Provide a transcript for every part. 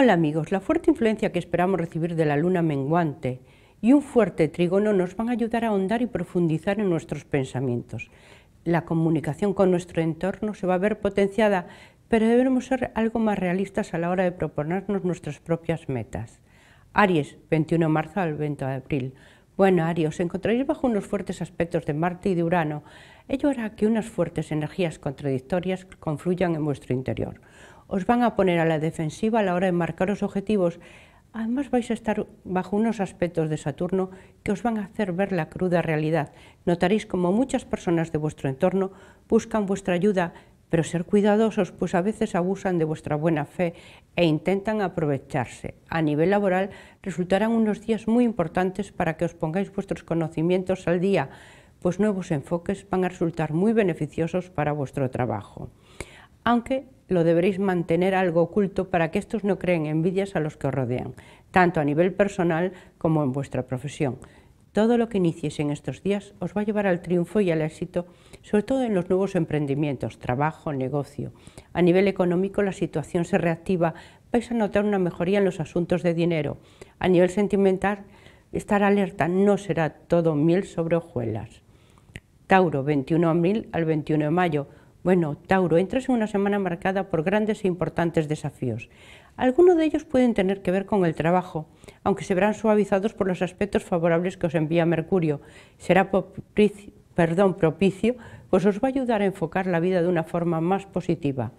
Hola amigos, la fuerte influencia que esperamos recibir de la luna menguante y un fuerte trígono nos van a ayudar a ahondar y profundizar en nuestros pensamientos. La comunicación con nuestro entorno se va a ver potenciada, pero debemos ser algo más realistas a la hora de proponernos nuestras propias metas. Aries, 21 de marzo al 20 de abril. Bueno, Aries, os encontraréis bajo unos fuertes aspectos de Marte y de Urano. Ello hará que unas fuertes energías contradictorias confluyan en vuestro interior os van a poner a la defensiva a la hora de marcaros objetivos. Además vais a estar bajo unos aspectos de Saturno que os van a hacer ver la cruda realidad. Notaréis como muchas personas de vuestro entorno buscan vuestra ayuda, pero ser cuidadosos, pues a veces abusan de vuestra buena fe e intentan aprovecharse. A nivel laboral resultarán unos días muy importantes para que os pongáis vuestros conocimientos al día, pues nuevos enfoques van a resultar muy beneficiosos para vuestro trabajo aunque lo deberéis mantener algo oculto para que estos no creen envidias a los que os rodean, tanto a nivel personal como en vuestra profesión. Todo lo que inicies en estos días os va a llevar al triunfo y al éxito, sobre todo en los nuevos emprendimientos, trabajo, negocio. A nivel económico la situación se reactiva, vais a notar una mejoría en los asuntos de dinero. A nivel sentimental, estar alerta no será todo miel sobre hojuelas. Tauro, 21 de al 21 de mayo bueno, Tauro, entras en una semana marcada por grandes e importantes desafíos. Algunos de ellos pueden tener que ver con el trabajo, aunque se verán suavizados por los aspectos favorables que os envía Mercurio. Será propicio, perdón, propicio, pues os va a ayudar a enfocar la vida de una forma más positiva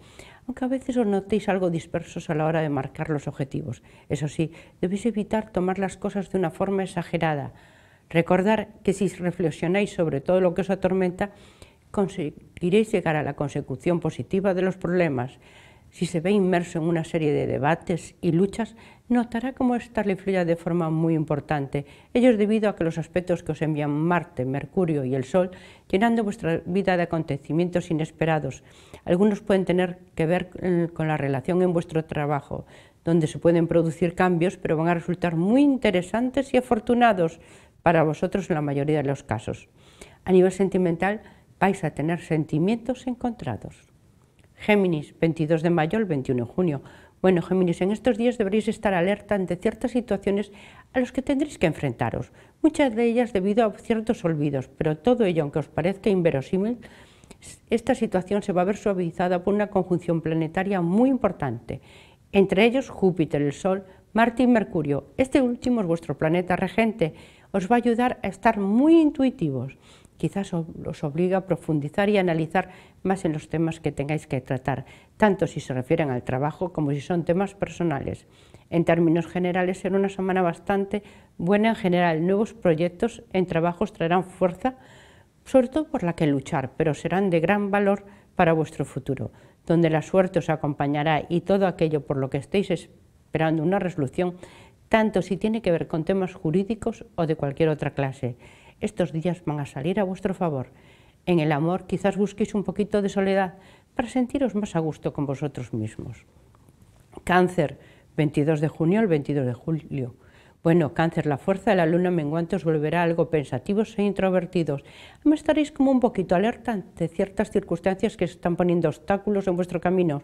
aunque a veces os notéis algo dispersos a la hora de marcar los objetivos. Eso sí, debéis evitar tomar las cosas de una forma exagerada. Recordar que si reflexionáis sobre todo lo que os atormenta, conseguiréis llegar a la consecución positiva de los problemas. Si se ve inmerso en una serie de debates y luchas, notará cómo esta le influye de forma muy importante. Ello es debido a que los aspectos que os envían Marte, Mercurio y el Sol, llenando vuestra vida de acontecimientos inesperados. Algunos pueden tener que ver eh, con la relación en vuestro trabajo, donde se pueden producir cambios, pero van a resultar muy interesantes y afortunados para vosotros en la mayoría de los casos. A nivel sentimental, vais a tener sentimientos encontrados. Géminis, 22 de mayo al 21 de junio. Bueno, Géminis, en estos días deberéis estar alerta ante ciertas situaciones a las que tendréis que enfrentaros, muchas de ellas debido a ciertos olvidos, pero todo ello, aunque os parezca inverosímil, esta situación se va a ver suavizada por una conjunción planetaria muy importante, entre ellos Júpiter, el Sol, Marte y Mercurio. Este último es vuestro planeta regente, os va a ayudar a estar muy intuitivos, quizás os obliga a profundizar y analizar más en los temas que tengáis que tratar, tanto si se refieren al trabajo como si son temas personales. En términos generales, será una semana bastante buena en general. Nuevos proyectos en trabajos traerán fuerza, sobre todo por la que luchar, pero serán de gran valor para vuestro futuro, donde la suerte os acompañará y todo aquello por lo que estéis esperando una resolución, tanto si tiene que ver con temas jurídicos o de cualquier otra clase estos días van a salir a vuestro favor. En el amor quizás busquéis un poquito de soledad para sentiros más a gusto con vosotros mismos. Cáncer, 22 de junio al 22 de julio. Bueno, cáncer, la fuerza de la luna menguante os volverá algo pensativos e introvertidos. Además estaréis como un poquito alerta ante ciertas circunstancias que están poniendo obstáculos en vuestro camino.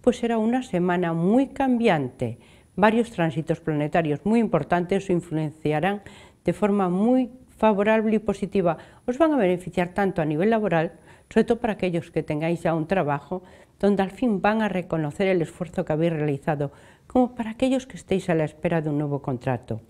Pues será una semana muy cambiante. Varios tránsitos planetarios muy importantes os influenciarán de forma muy favorable y positiva os van a beneficiar tanto a nivel laboral, sobre todo para aquellos que tengáis ya un trabajo, donde al fin van a reconocer el esfuerzo que habéis realizado, como para aquellos que estéis a la espera de un nuevo contrato.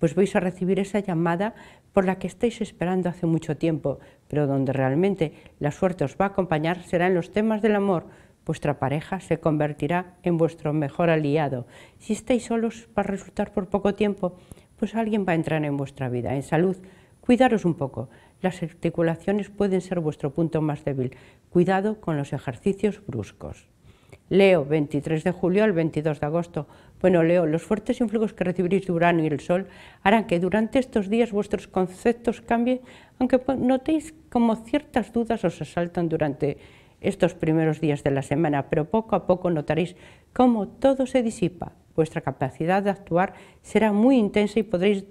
Pues vais a recibir esa llamada por la que estáis esperando hace mucho tiempo, pero donde realmente la suerte os va a acompañar será en los temas del amor. Vuestra pareja se convertirá en vuestro mejor aliado. Si estáis solos, para resultar por poco tiempo, pues alguien va a entrar en vuestra vida. En salud, Cuidaros un poco, las articulaciones pueden ser vuestro punto más débil. Cuidado con los ejercicios bruscos. Leo, 23 de julio al 22 de agosto. Bueno, Leo, los fuertes influjos que recibiréis de Urano y el Sol harán que durante estos días vuestros conceptos cambien, aunque pues, notéis como ciertas dudas os asaltan durante estos primeros días de la semana, pero poco a poco notaréis cómo todo se disipa. Vuestra capacidad de actuar será muy intensa y podréis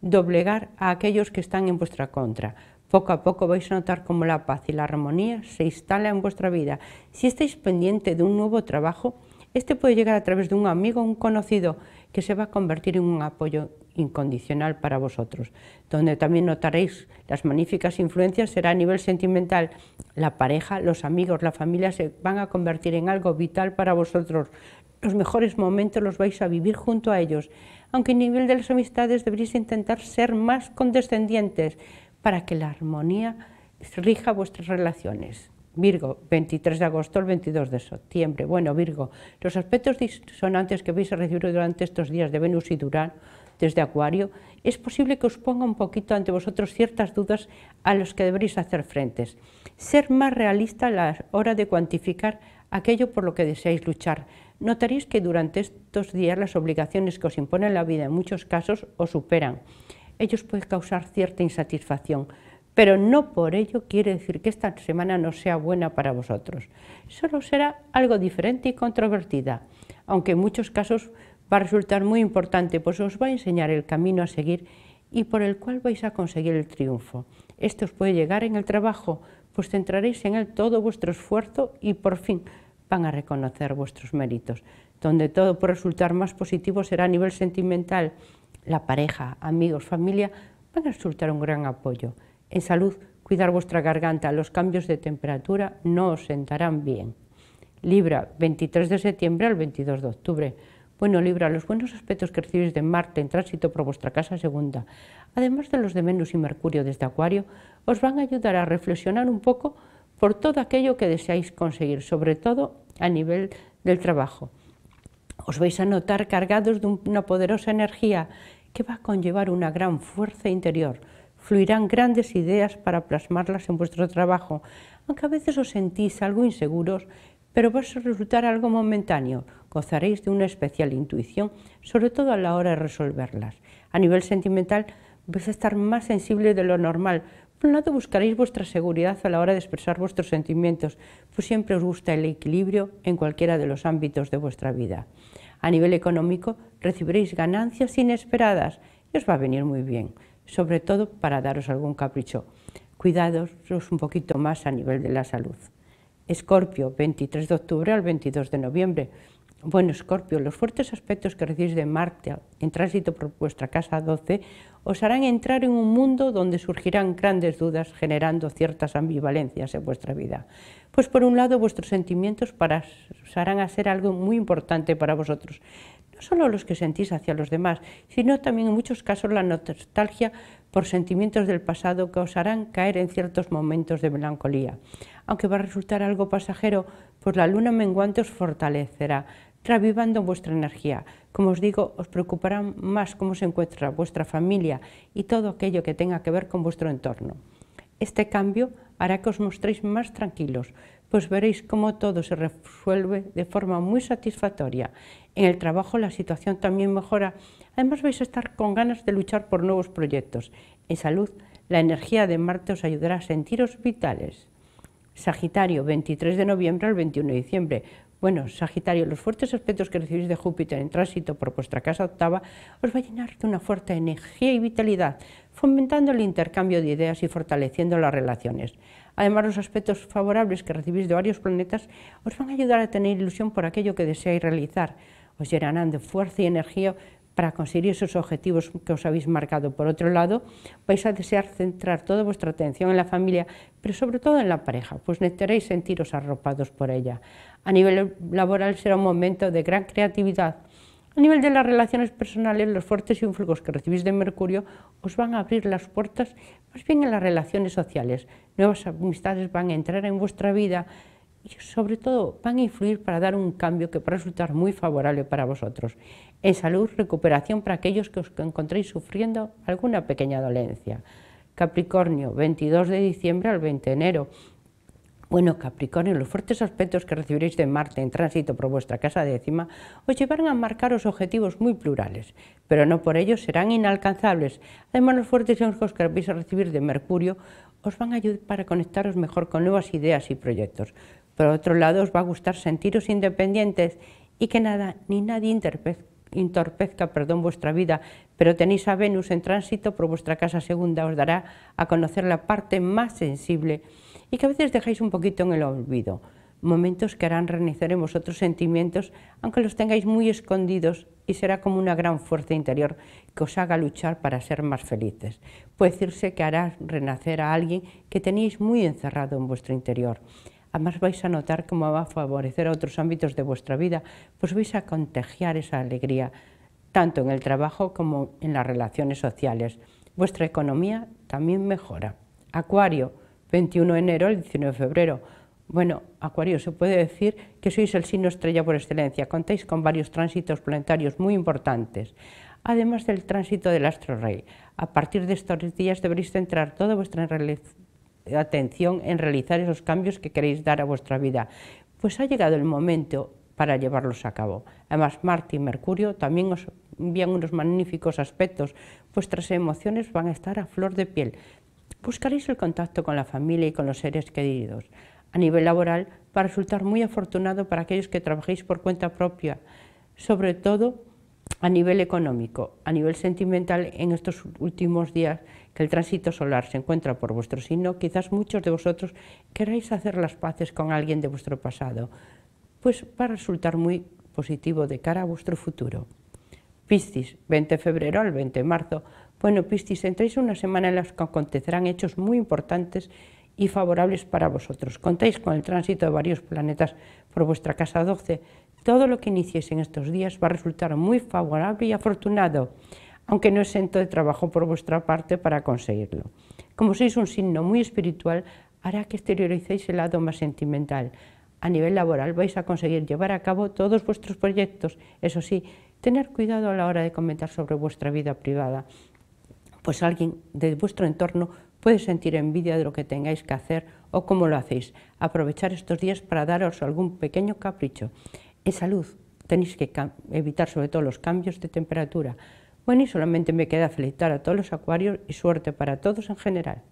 doblegar a aquellos que están en vuestra contra. Poco a poco vais a notar cómo la paz y la armonía se instala en vuestra vida. Si estáis pendiente de un nuevo trabajo, este puede llegar a través de un amigo, un conocido, que se va a convertir en un apoyo incondicional para vosotros, donde también notaréis las magníficas influencias, será a nivel sentimental. La pareja, los amigos, la familia se van a convertir en algo vital para vosotros. Los mejores momentos los vais a vivir junto a ellos aunque el nivel de las amistades deberéis intentar ser más condescendientes para que la armonía rija vuestras relaciones. Virgo, 23 de agosto al 22 de septiembre. Bueno, Virgo, los aspectos disonantes que vais a recibir durante estos días de Venus y Durán desde Acuario, es posible que os ponga un poquito ante vosotros ciertas dudas a las que deberéis hacer frentes. Ser más realista a la hora de cuantificar aquello por lo que deseáis luchar, Notaréis que durante estos días las obligaciones que os impone la vida en muchos casos os superan. Ellos pueden causar cierta insatisfacción, pero no por ello quiere decir que esta semana no sea buena para vosotros. Solo será algo diferente y controvertida, aunque en muchos casos va a resultar muy importante, pues os va a enseñar el camino a seguir y por el cual vais a conseguir el triunfo. Esto os puede llegar en el trabajo, pues centraréis en él todo vuestro esfuerzo y por fin van a reconocer vuestros méritos. Donde todo por resultar más positivo será a nivel sentimental. La pareja, amigos, familia van a resultar un gran apoyo. En salud, cuidar vuestra garganta. Los cambios de temperatura no os sentarán bien. Libra, 23 de septiembre al 22 de octubre. Bueno, Libra, los buenos aspectos que recibís de Marte en tránsito por vuestra casa segunda, además de los de Venus y Mercurio desde Acuario, os van a ayudar a reflexionar un poco por todo aquello que deseáis conseguir, sobre todo a nivel del trabajo. Os vais a notar cargados de una poderosa energía que va a conllevar una gran fuerza interior. Fluirán grandes ideas para plasmarlas en vuestro trabajo, aunque a veces os sentís algo inseguros, pero va a resultar algo momentáneo. Gozaréis de una especial intuición, sobre todo a la hora de resolverlas. A nivel sentimental, vais a estar más sensible de lo normal, por un lado buscaréis vuestra seguridad a la hora de expresar vuestros sentimientos, pues siempre os gusta el equilibrio en cualquiera de los ámbitos de vuestra vida. A nivel económico recibiréis ganancias inesperadas y os va a venir muy bien, sobre todo para daros algún capricho. Cuidados un poquito más a nivel de la salud. Escorpio, 23 de octubre al 22 de noviembre. Bueno, Escorpio, los fuertes aspectos que recibís de Marte en tránsito por vuestra casa 12 os harán entrar en un mundo donde surgirán grandes dudas generando ciertas ambivalencias en vuestra vida. Pues por un lado vuestros sentimientos pasarán harán ser algo muy importante para vosotros, no solo los que sentís hacia los demás, sino también en muchos casos la nostalgia por sentimientos del pasado que os harán caer en ciertos momentos de melancolía. Aunque va a resultar algo pasajero, pues la luna menguante os fortalecerá reavivando vuestra energía. Como os digo, os preocupará más cómo se encuentra vuestra familia y todo aquello que tenga que ver con vuestro entorno. Este cambio hará que os mostréis más tranquilos, pues veréis cómo todo se resuelve de forma muy satisfactoria. En el trabajo la situación también mejora, además vais a estar con ganas de luchar por nuevos proyectos. En salud, la energía de Marte os ayudará a sentiros vitales. Sagitario, 23 de noviembre al 21 de diciembre. Bueno, Sagitario, los fuertes aspectos que recibís de Júpiter en tránsito por vuestra casa octava os va a llenar de una fuerte energía y vitalidad, fomentando el intercambio de ideas y fortaleciendo las relaciones. Además, los aspectos favorables que recibís de varios planetas os van a ayudar a tener ilusión por aquello que deseáis realizar. Os llenarán de fuerza y energía para conseguir esos objetivos que os habéis marcado. Por otro lado, vais a desear centrar toda vuestra atención en la familia, pero sobre todo en la pareja, pues necesitaréis sentiros arropados por ella. A nivel laboral será un momento de gran creatividad. A nivel de las relaciones personales, los fuertes influjos que recibís de Mercurio os van a abrir las puertas más bien en las relaciones sociales. Nuevas amistades van a entrar en vuestra vida, sobre todo van a influir para dar un cambio que puede resultar muy favorable para vosotros. En salud, recuperación para aquellos que os encontréis sufriendo alguna pequeña dolencia. Capricornio, 22 de diciembre al 20 de enero. Bueno, Capricornio, los fuertes aspectos que recibiréis de Marte en tránsito por vuestra casa décima os llevarán a marcaros objetivos muy plurales, pero no por ello serán inalcanzables. Además, los fuertes ojos que vais a recibir de Mercurio os van a ayudar para conectaros mejor con nuevas ideas y proyectos. Por otro lado, os va a gustar sentiros independientes y que nada ni nadie entorpezca, perdón, vuestra vida, pero tenéis a Venus en tránsito por vuestra casa segunda, os dará a conocer la parte más sensible y que a veces dejáis un poquito en el olvido, momentos que harán renacer en vosotros sentimientos, aunque los tengáis muy escondidos, y será como una gran fuerza interior que os haga luchar para ser más felices. Puede decirse que hará renacer a alguien que tenéis muy encerrado en vuestro interior además vais a notar cómo va a favorecer a otros ámbitos de vuestra vida, pues vais a contagiar esa alegría, tanto en el trabajo como en las relaciones sociales. Vuestra economía también mejora. Acuario, 21 de enero al 19 de febrero. Bueno, Acuario, se puede decir que sois el signo estrella por excelencia, contáis con varios tránsitos planetarios muy importantes además del tránsito del astro rey. A partir de estos días deberéis centrar toda vuestra atención en realizar esos cambios que queréis dar a vuestra vida. Pues ha llegado el momento para llevarlos a cabo. Además, Marte y Mercurio también os envían unos magníficos aspectos, vuestras emociones van a estar a flor de piel. Buscaréis el contacto con la familia y con los seres queridos. A nivel laboral, para resultar muy afortunado para aquellos que trabajéis por cuenta propia, sobre todo a nivel económico, a nivel sentimental, en estos últimos días que el tránsito solar se encuentra por vuestro signo, quizás muchos de vosotros queráis hacer las paces con alguien de vuestro pasado, pues va a resultar muy positivo de cara a vuestro futuro. Piscis, 20 de febrero al 20 de marzo. Bueno, Piscis, entréis una semana en las que acontecerán hechos muy importantes y favorables para vosotros. Contáis con el tránsito de varios planetas por vuestra casa 12. Todo lo que iniciéis en estos días va a resultar muy favorable y afortunado, aunque no exento de trabajo por vuestra parte para conseguirlo. Como sois un signo muy espiritual, hará que exterioricéis el lado más sentimental. A nivel laboral vais a conseguir llevar a cabo todos vuestros proyectos, eso sí, tener cuidado a la hora de comentar sobre vuestra vida privada, pues alguien de vuestro entorno Puedes sentir envidia de lo que tengáis que hacer o cómo lo hacéis. Aprovechar estos días para daros algún pequeño capricho. En salud tenéis que evitar sobre todo los cambios de temperatura. Bueno, y solamente me queda felicitar a todos los acuarios y suerte para todos en general.